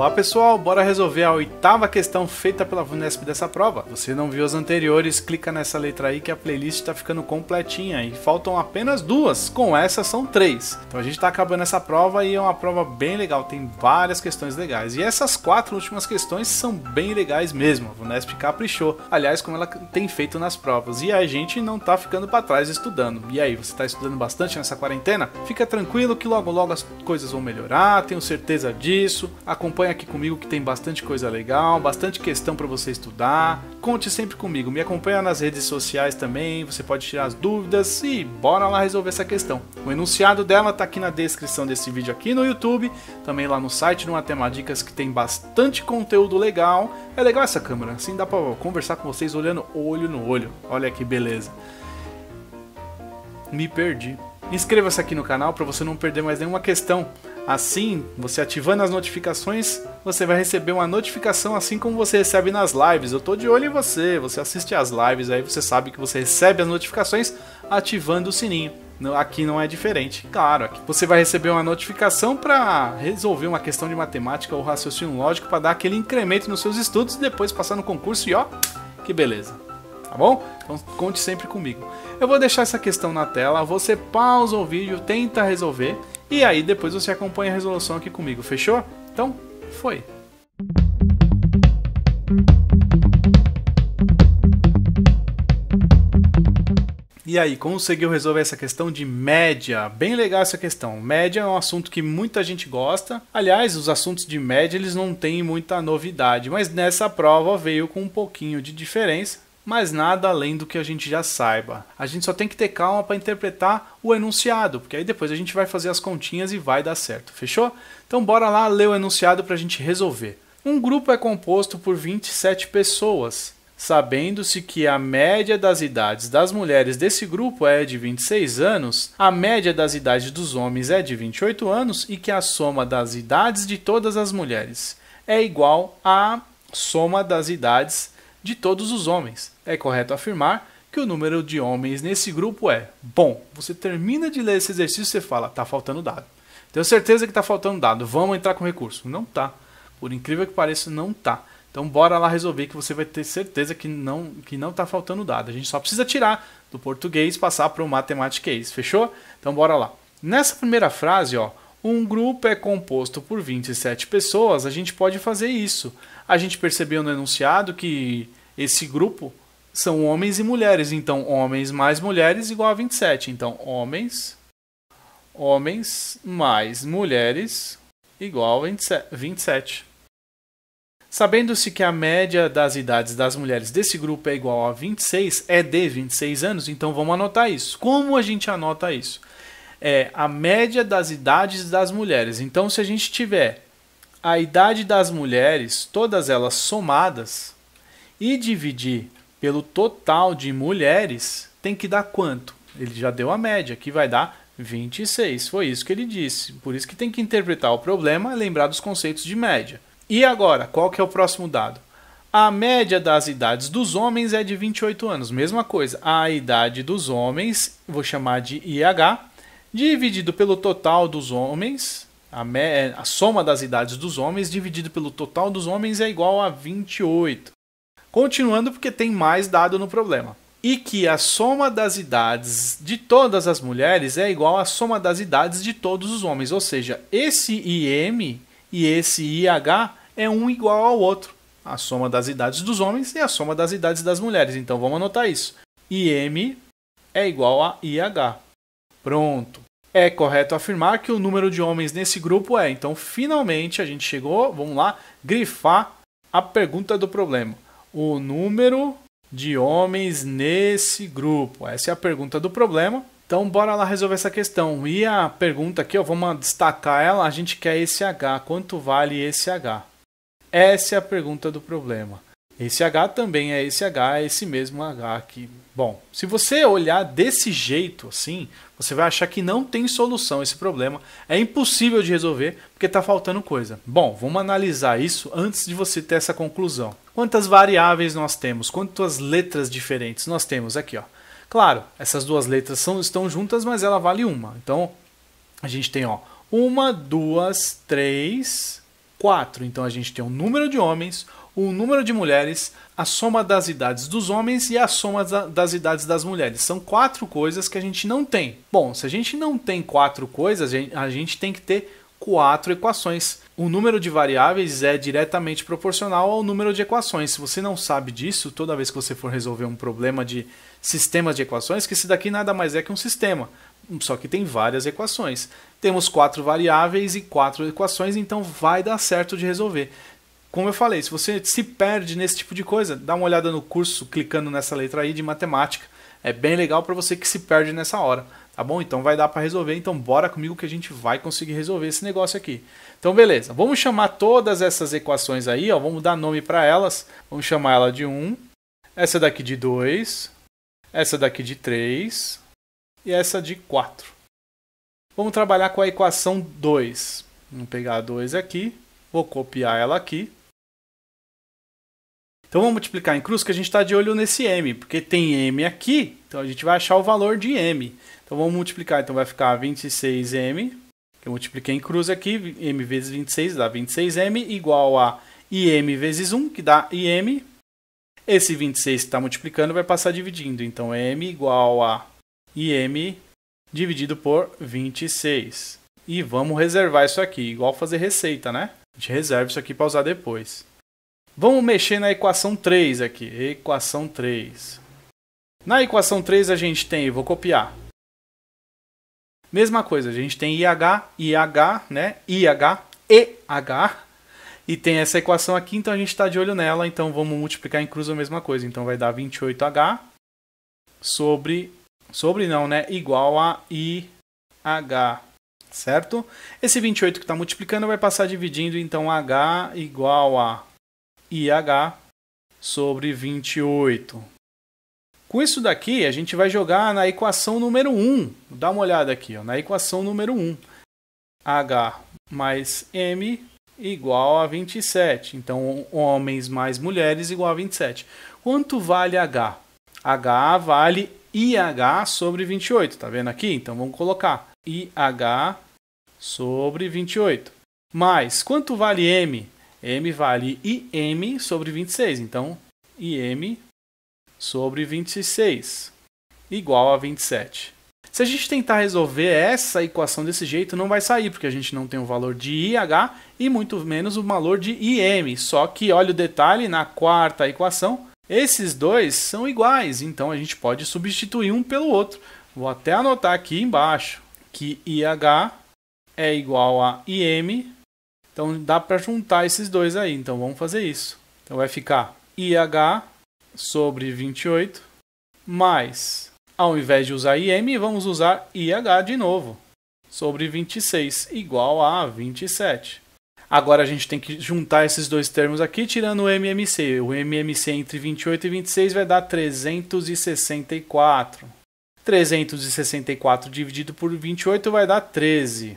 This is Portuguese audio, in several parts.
Olá pessoal, bora resolver a oitava questão feita pela Vunesp dessa prova. Você não viu as anteriores, clica nessa letra aí que a playlist está ficando completinha e faltam apenas duas, com essa são três. Então a gente está acabando essa prova e é uma prova bem legal, tem várias questões legais. E essas quatro últimas questões são bem legais mesmo, a Vunesp caprichou, aliás como ela tem feito nas provas. E a gente não está ficando para trás estudando. E aí, você está estudando bastante nessa quarentena? Fica tranquilo que logo logo as coisas vão melhorar, tenho certeza disso. Acompanha acompanha aqui comigo que tem bastante coisa legal, bastante questão para você estudar. Conte sempre comigo, me acompanha nas redes sociais também, você pode tirar as dúvidas e bora lá resolver essa questão. O enunciado dela tá aqui na descrição desse vídeo aqui no YouTube, também lá no site do Matemáticas que tem bastante conteúdo legal. É legal essa câmera, assim dá para conversar com vocês olhando olho no olho. Olha que beleza. Me perdi. Inscreva-se aqui no canal para você não perder mais nenhuma questão. Assim, você ativando as notificações, você vai receber uma notificação assim como você recebe nas lives. Eu tô de olho em você, você assiste as lives, aí você sabe que você recebe as notificações ativando o sininho. Aqui não é diferente. Claro, aqui você vai receber uma notificação para resolver uma questão de matemática ou raciocínio lógico para dar aquele incremento nos seus estudos e depois passar no concurso e ó, que beleza. Tá bom? Então conte sempre comigo. Eu vou deixar essa questão na tela, você pausa o vídeo, tenta resolver e aí depois você acompanha a resolução aqui comigo, fechou? Então, foi! E aí, conseguiu resolver essa questão de média? Bem legal essa questão. Média é um assunto que muita gente gosta. Aliás, os assuntos de média eles não têm muita novidade, mas nessa prova veio com um pouquinho de diferença mas nada além do que a gente já saiba. A gente só tem que ter calma para interpretar o enunciado, porque aí depois a gente vai fazer as continhas e vai dar certo, fechou? Então bora lá ler o enunciado para a gente resolver. Um grupo é composto por 27 pessoas, sabendo-se que a média das idades das mulheres desse grupo é de 26 anos, a média das idades dos homens é de 28 anos e que a soma das idades de todas as mulheres é igual à soma das idades de todos os homens. É correto afirmar que o número de homens nesse grupo é. Bom, você termina de ler esse exercício e você fala, tá faltando dado. Tenho certeza que tá faltando dado, vamos entrar com recurso. Não tá. Por incrível que pareça, não tá. Então bora lá resolver que você vai ter certeza que não que não tá faltando dado. A gente só precisa tirar do português passar para o matematiquês, fechou? Então bora lá. Nessa primeira frase, ó, um grupo é composto por 27 pessoas, a gente pode fazer isso a gente percebeu no enunciado que esse grupo são homens e mulheres. Então, homens mais mulheres igual a 27. Então, homens, homens mais mulheres igual a 27. Sabendo-se que a média das idades das mulheres desse grupo é igual a 26, é de 26 anos, então vamos anotar isso. Como a gente anota isso? É a média das idades das mulheres. Então, se a gente tiver a idade das mulheres, todas elas somadas, e dividir pelo total de mulheres, tem que dar quanto? Ele já deu a média, que vai dar 26. Foi isso que ele disse. Por isso que tem que interpretar o problema e lembrar dos conceitos de média. E agora, qual que é o próximo dado? A média das idades dos homens é de 28 anos. Mesma coisa, a idade dos homens, vou chamar de IH, dividido pelo total dos homens, a, me, é, a soma das idades dos homens dividido pelo total dos homens é igual a 28. Continuando, porque tem mais dado no problema. E que a soma das idades de todas as mulheres é igual à soma das idades de todos os homens. Ou seja, esse IM e esse IH é um igual ao outro. A soma das idades dos homens e a soma das idades das mulheres. Então vamos anotar isso. IM é igual a IH. Pronto. É correto afirmar que o número de homens nesse grupo é. Então, finalmente a gente chegou, vamos lá, grifar a pergunta do problema. O número de homens nesse grupo. Essa é a pergunta do problema. Então, bora lá resolver essa questão. E a pergunta aqui, ó, vamos destacar ela. A gente quer esse H. Quanto vale esse H? Essa é a pergunta do problema. Esse H também é esse H, é esse mesmo H aqui. Bom, se você olhar desse jeito assim, você vai achar que não tem solução esse problema. É impossível de resolver porque está faltando coisa. Bom, vamos analisar isso antes de você ter essa conclusão. Quantas variáveis nós temos? Quantas letras diferentes nós temos aqui? Ó. Claro, essas duas letras são, estão juntas, mas ela vale uma. Então, a gente tem ó, uma, duas, três, quatro. Então, a gente tem um número de homens, o número de mulheres, a soma das idades dos homens e a soma das idades das mulheres. São quatro coisas que a gente não tem. Bom, se a gente não tem quatro coisas, a gente tem que ter quatro equações. O número de variáveis é diretamente proporcional ao número de equações. Se você não sabe disso, toda vez que você for resolver um problema de sistemas de equações, que esse daqui nada mais é que um sistema, só que tem várias equações. Temos quatro variáveis e quatro equações, então vai dar certo de resolver como eu falei, se você se perde nesse tipo de coisa, dá uma olhada no curso clicando nessa letra aí de matemática. É bem legal para você que se perde nessa hora, tá bom? Então vai dar para resolver, então bora comigo que a gente vai conseguir resolver esse negócio aqui. Então beleza, vamos chamar todas essas equações aí, ó, vamos dar nome para elas. Vamos chamar ela de 1, essa daqui de 2, essa daqui de 3 e essa de 4. Vamos trabalhar com a equação 2. Vamos pegar a 2 aqui, vou copiar ela aqui, então vamos multiplicar em cruz, que a gente está de olho nesse m, porque tem m aqui, então a gente vai achar o valor de m. Então vamos multiplicar, então vai ficar 26m, que eu multipliquei em cruz aqui, m vezes 26 dá 26m, igual a im vezes 1, que dá im. Esse 26 que está multiplicando vai passar dividindo, então é m igual a im dividido por 26. E vamos reservar isso aqui, igual fazer receita, né? A gente reserva isso aqui para usar depois. Vamos mexer na equação 3 aqui. Equação 3. Na equação 3 a gente tem, vou copiar. Mesma coisa, a gente tem IH, IH, né? IH, EH. E tem essa equação aqui, então a gente está de olho nela. Então vamos multiplicar em cruz a mesma coisa. Então vai dar 28H sobre. Sobre não, né? Igual a IH. Certo? Esse 28 que está multiplicando vai passar dividindo, então H igual a IH sobre 28. Com isso daqui, a gente vai jogar na equação número 1. Dá uma olhada aqui, ó, na equação número 1. H mais M igual a 27. Então, homens mais mulheres igual a 27. Quanto vale H? H vale IH sobre 28, Está vendo aqui? Então, vamos colocar IH sobre 28. Mais, quanto vale M? M vale IM sobre 26. Então, IM sobre 26 igual a 27. Se a gente tentar resolver essa equação desse jeito, não vai sair, porque a gente não tem o valor de IH e muito menos o valor de IM. Só que, olha o detalhe, na quarta equação, esses dois são iguais, então a gente pode substituir um pelo outro. Vou até anotar aqui embaixo que IH é igual a IM então dá para juntar esses dois aí. Então vamos fazer isso. Então vai ficar IH sobre 28 mais, ao invés de usar IM, vamos usar IH de novo. Sobre 26 igual a 27. Agora a gente tem que juntar esses dois termos aqui, tirando o MMC. O MMC entre 28 e 26 vai dar 364. 364 dividido por 28 vai dar 13.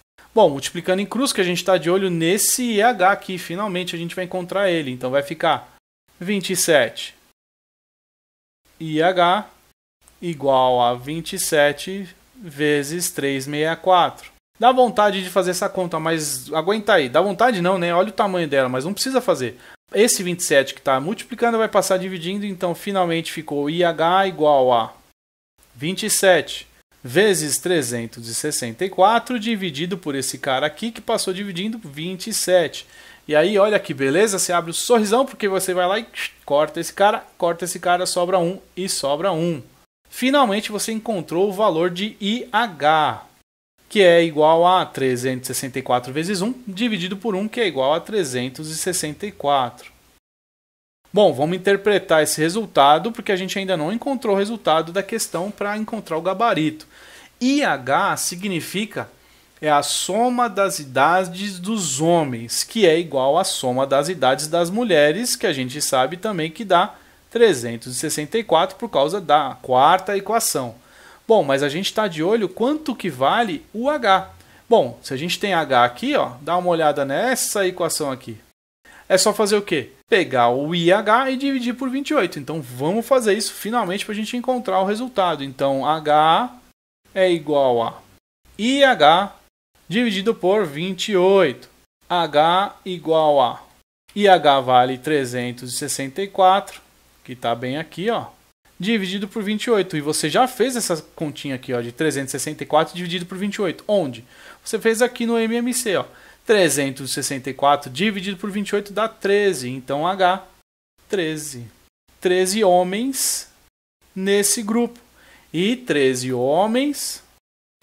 Bom, multiplicando em cruz, que a gente está de olho nesse IH aqui, finalmente a gente vai encontrar ele. Então vai ficar 27 IH igual a 27 vezes 364. Dá vontade de fazer essa conta, mas aguenta aí. Dá vontade não, né? Olha o tamanho dela, mas não precisa fazer. Esse 27 que está multiplicando vai passar dividindo, então finalmente ficou IH igual a 27 vezes 364 dividido por esse cara aqui que passou dividindo 27. E aí, olha que beleza, você abre o um sorrisão porque você vai lá e corta esse cara, corta esse cara, sobra um e sobra um. Finalmente você encontrou o valor de IH, que é igual a 364 vezes 1 dividido por 1, que é igual a 364. Bom, vamos interpretar esse resultado porque a gente ainda não encontrou o resultado da questão para encontrar o gabarito. IH significa é a soma das idades dos homens, que é igual à soma das idades das mulheres, que a gente sabe também que dá 364 por causa da quarta equação. Bom, mas a gente está de olho quanto que vale o H. Bom, se a gente tem H aqui, ó, dá uma olhada nessa equação aqui. É só fazer o quê? Pegar o IH e dividir por 28. Então vamos fazer isso finalmente para a gente encontrar o resultado. Então H é igual a IH dividido por 28. H igual a IH vale 364, que está bem aqui, ó, dividido por 28. E você já fez essa continha aqui, ó, de 364 dividido por 28. Onde? Você fez aqui no MMC, ó. 364 dividido por 28 dá 13. Então H, 13. 13 homens nesse grupo e 13 homens.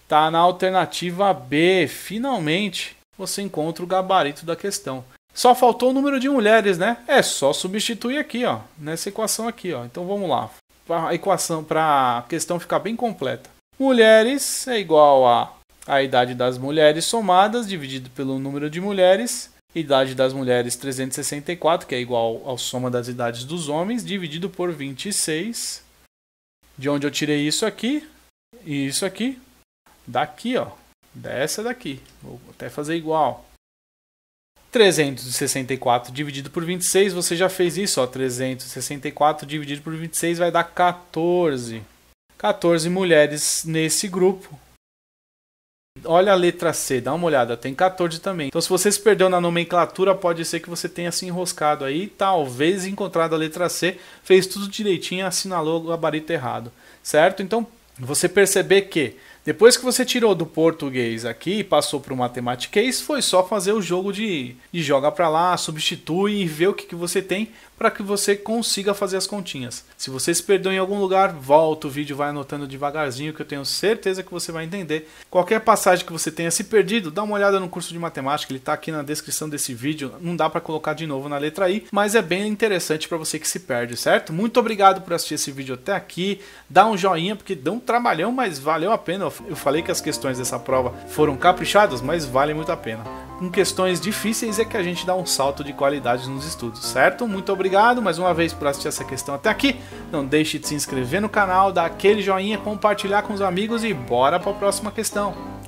Tá na alternativa B. Finalmente você encontra o gabarito da questão. Só faltou o número de mulheres, né? É só substituir aqui, ó, nessa equação aqui, ó. Então vamos lá. Para a equação, para a questão ficar bem completa. Mulheres é igual a a idade das mulheres somadas dividido pelo número de mulheres, idade das mulheres 364, que é igual à soma das idades dos homens, dividido por 26, de onde eu tirei isso aqui e isso aqui, daqui, ó, dessa daqui. Vou até fazer igual. 364 dividido por 26, você já fez isso, ó, 364 dividido por 26 vai dar 14. 14 mulheres nesse grupo, Olha a letra C, dá uma olhada, tem 14 também. Então, se você se perdeu na nomenclatura, pode ser que você tenha se enroscado aí, talvez encontrado a letra C, fez tudo direitinho, assinalou o gabarito errado, certo? Então, você perceber que depois que você tirou do português aqui e passou para o matematiquês, foi só fazer o jogo de, de joga para lá, substitui e ver o que, que você tem para que você consiga fazer as continhas. Se você se perdeu em algum lugar, volta o vídeo, vai anotando devagarzinho que eu tenho certeza que você vai entender. Qualquer passagem que você tenha se perdido, dá uma olhada no curso de matemática, ele está aqui na descrição desse vídeo, não dá para colocar de novo na letra I, mas é bem interessante para você que se perde, certo? Muito obrigado por assistir esse vídeo até aqui, dá um joinha porque deu um trabalhão, mas valeu a pena, eu falei que as questões dessa prova foram caprichadas, mas vale muito a pena. Com questões difíceis é que a gente dá um salto de qualidade nos estudos, certo? Muito obrigado mais uma vez por assistir essa questão até aqui. Não deixe de se inscrever no canal, dar aquele joinha, compartilhar com os amigos e bora para a próxima questão.